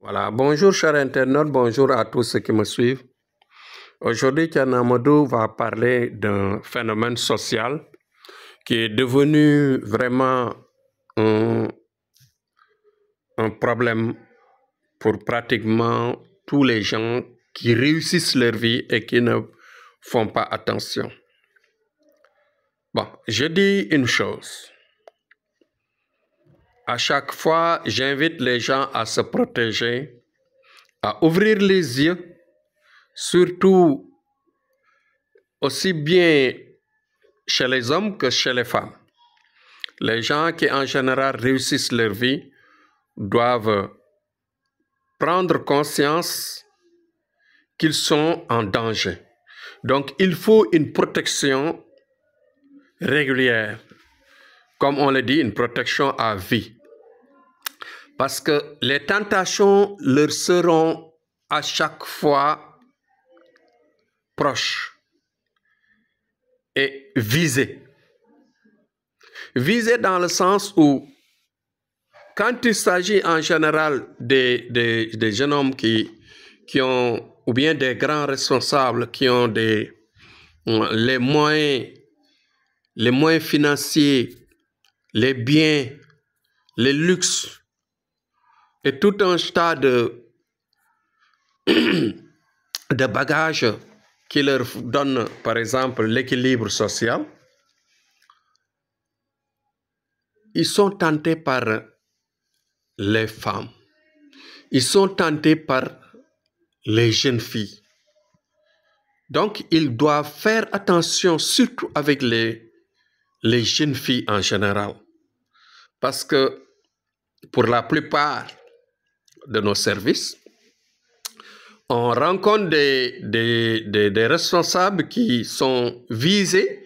Voilà, bonjour chers internautes, bonjour à tous ceux qui me suivent. Aujourd'hui, Modou va parler d'un phénomène social qui est devenu vraiment un, un problème pour pratiquement tous les gens qui réussissent leur vie et qui ne font pas attention. Bon, je dis une chose à chaque fois, j'invite les gens à se protéger, à ouvrir les yeux, surtout aussi bien chez les hommes que chez les femmes. Les gens qui en général réussissent leur vie doivent prendre conscience qu'ils sont en danger. Donc il faut une protection régulière. Comme on le dit, une protection à vie. Parce que les tentations leur seront à chaque fois proches et visées. Visées dans le sens où, quand il s'agit en général des, jeunes hommes qui, qui ont, ou bien des grands responsables qui ont des, les moyens, les moyens financiers, les biens, les luxes, et tout un tas de bagages qui leur donnent, par exemple, l'équilibre social, ils sont tentés par les femmes. Ils sont tentés par les jeunes filles. Donc, ils doivent faire attention, surtout avec les jeunes filles en général. Parce que pour la plupart, de nos services, on rencontre des, des, responsables qui sont visés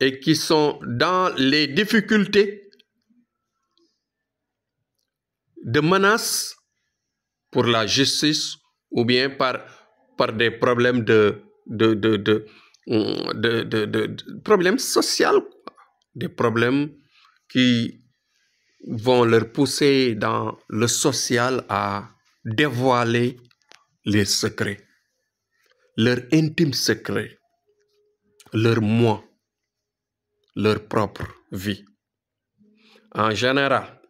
et qui sont dans les difficultés de menaces pour la justice ou bien par, par des problèmes problèmes sociaux, des problèmes qui vont leur pousser dans le social à dévoiler les secrets, leurs intimes secrets, leur moi, leur propre vie. En général,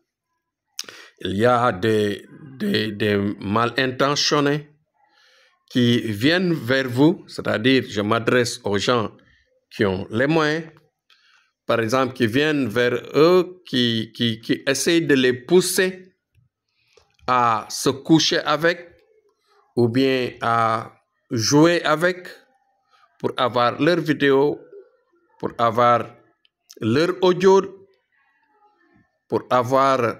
il y a des, des, des mal intentionnés qui viennent vers vous, c'est-à-dire je m'adresse aux gens qui ont les moyens, par exemple, qui viennent vers eux, qui, qui, essayent de les pousser à se coucher avec ou bien à jouer avec pour avoir leur vidéo, pour avoir leur audio, pour avoir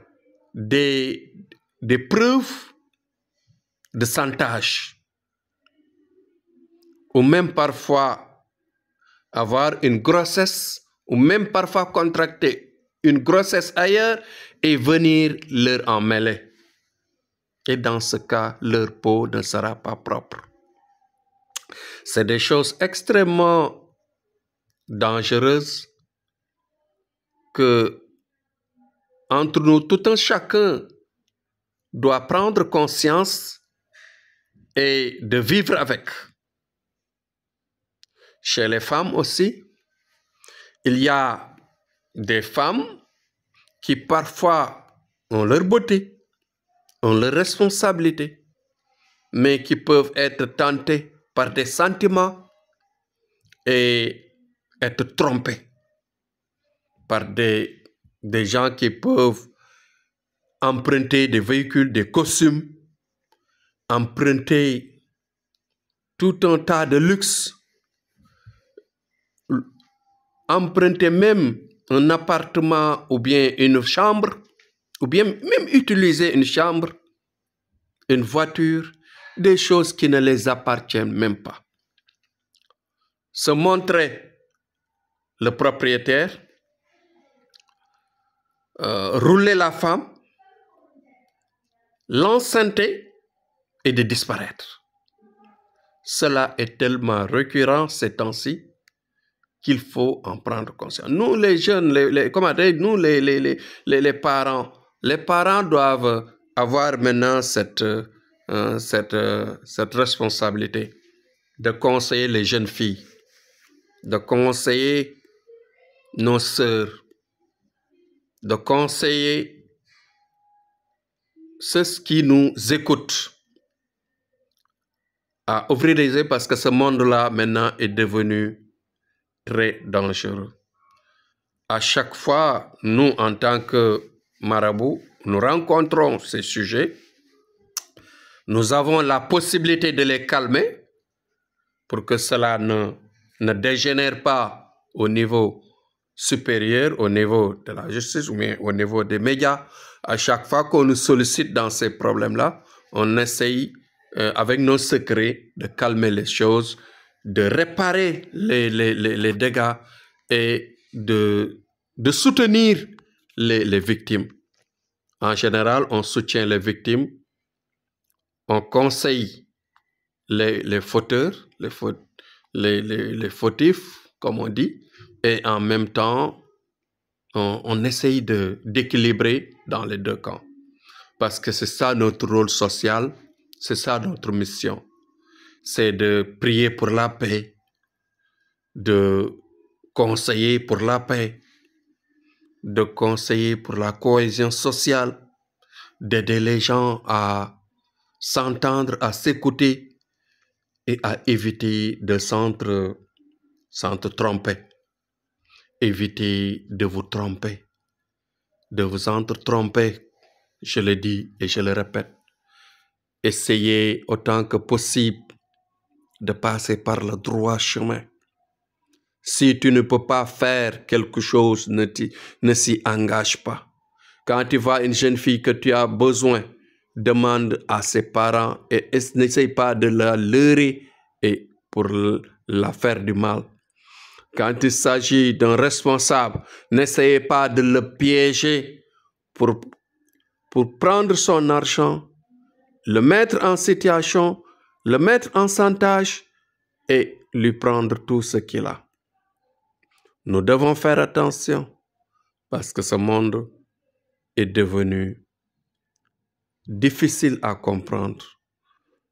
des, des preuves de santage ou même parfois avoir une grossesse ou même parfois contracter une grossesse ailleurs et venir leur en mêler. Et dans ce cas, leur peau ne sera pas propre. C'est des choses extrêmement dangereuses que entre nous, tout un chacun doit prendre conscience et de vivre avec. Chez les femmes aussi, il y a des femmes qui parfois ont leur beauté, ont leur responsabilité, mais qui peuvent être tentées par des sentiments et être trompées par des, des gens qui peuvent emprunter des véhicules, des costumes, emprunter tout un tas de luxe emprunter même un appartement ou bien une chambre, ou bien même utiliser une chambre, une voiture, des choses qui ne les appartiennent même pas. Se montrer le propriétaire, euh, rouler la femme, l'enceinte et de disparaître. Cela est tellement récurrent ces temps-ci qu'il faut en prendre conscience. Nous, les jeunes, les, comment dire, nous, les, les, parents, les parents doivent avoir maintenant cette, euh, cette, euh, cette responsabilité de conseiller les jeunes filles, de conseiller nos sœurs, de conseiller ceux qui nous écoutent à ouvrir les yeux parce que ce monde-là maintenant est devenu très dangereux. À chaque fois, nous, en tant que marabouts, nous rencontrons ces sujets. Nous avons la possibilité de les calmer pour que cela ne, ne dégénère pas au niveau supérieur, au niveau de la justice ou bien au niveau des médias. À chaque fois qu'on nous sollicite dans ces problèmes-là, on essaye euh, avec nos secrets de calmer les choses de réparer les, les, les, dégâts et de, de soutenir les victimes. En général, on soutient les victimes, on conseille les, les fauteurs, les, les, les, fautifs, comme on dit, et en même temps, on, on essaye d'équilibrer dans les deux camps. Parce que c'est ça notre rôle social, c'est ça notre mission c'est de prier pour la paix, de conseiller pour la paix, de conseiller pour la cohésion sociale, d'aider les gens à s'entendre, à s'écouter et à éviter de s'entre, tromper. éviter de vous tromper, de vous entre-tromper, je le dis et je le répète. Essayez autant que possible de passer par le droit chemin. Si tu ne peux pas faire quelque chose, ne, ne s'y engage pas. Quand tu vois une jeune fille que tu as besoin, demande à ses parents et n'essaye pas de la leurrer et pour la faire du mal. Quand il s'agit d'un responsable, n'essayez pas de le piéger pour, pour prendre son argent, le mettre en situation le mettre en santage et lui prendre tout ce qu'il a. Nous devons faire attention parce que ce monde est devenu difficile à comprendre.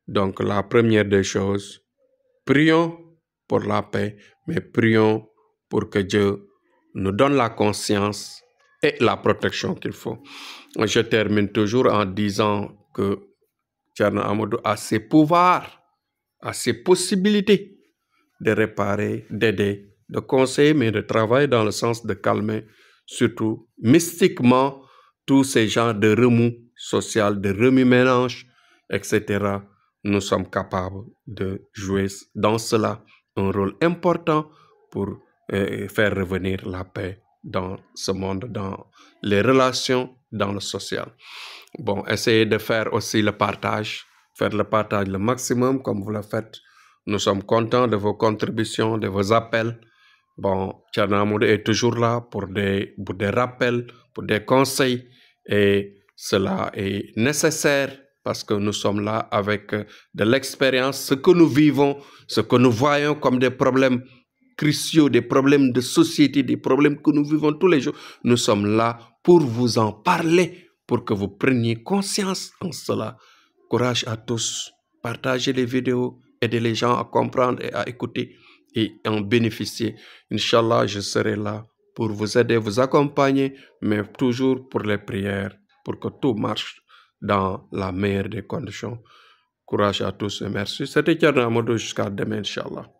Donc la première des choses, prions pour la paix, mais prions pour que Dieu nous donne la conscience et la protection qu'il faut. Je termine toujours en disant que à Amadou a ses pouvoirs, a ses possibilités de réparer, d'aider, de conseiller, mais de travailler dans le sens de calmer, surtout mystiquement, tous ces genres de remous social, de remis mélange etc. Nous sommes capables de jouer dans cela un rôle important pour euh, faire revenir la paix dans ce monde, dans les relations, dans le social. Bon, essayez de faire aussi le partage, faire le partage le maximum comme vous le faites. Nous sommes contents de vos contributions, de vos appels. Bon, Tchernamoud est toujours là pour des, pour des rappels, pour des conseils et cela est nécessaire parce que nous sommes là avec euh, de l'expérience, ce que nous vivons, ce que nous voyons comme des problèmes cruciaux, des problèmes de société, des problèmes que nous vivons tous les jours. Nous sommes là pour vous en parler, pour que vous preniez conscience en cela. Courage à tous. Partagez les vidéos, aidez les gens à comprendre et à écouter et en bénéficier. Inch'Allah, je serai là pour vous aider, vous accompagner, mais toujours pour les prières, pour que tout marche dans la meilleure des conditions. Courage à tous et merci. C'était Tcherna jusqu'à demain, Inch'Allah.